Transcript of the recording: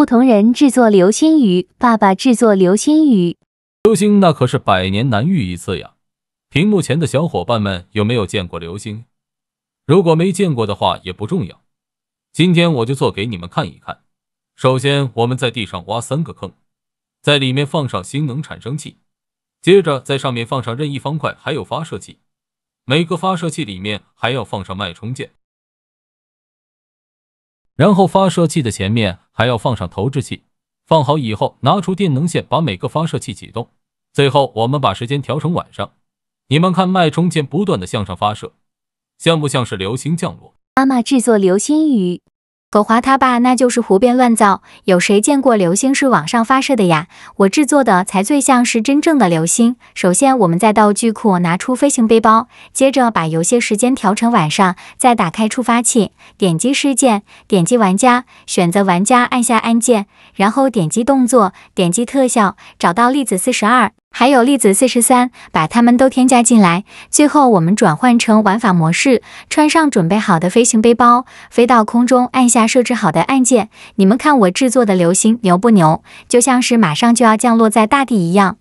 不同人制作流星雨，爸爸制作流星雨。流星那可是百年难遇一次呀！屏幕前的小伙伴们有没有见过流星？如果没见过的话也不重要，今天我就做给你们看一看。首先我们在地上挖三个坑，在里面放上星能产生器，接着在上面放上任意方块，还有发射器。每个发射器里面还要放上脉冲键。然后发射器的前面还要放上投掷器，放好以后拿出电能线，把每个发射器启动。最后我们把时间调成晚上，你们看脉冲箭不断的向上发射，像不像是流星降落？妈妈制作流星雨。狗华他爸，那就是胡编乱造。有谁见过流星是网上发射的呀？我制作的才最像是真正的流星。首先，我们在道具库拿出飞行背包，接着把游戏时间调成晚上，再打开触发器，点击事件，点击玩家，选择玩家，按下按键，然后点击动作，点击特效，找到粒子四十二。还有粒子四十三，把它们都添加进来。最后我们转换成玩法模式，穿上准备好的飞行背包，飞到空中，按下设置好的按键。你们看我制作的流星牛不牛？就像是马上就要降落在大地一样。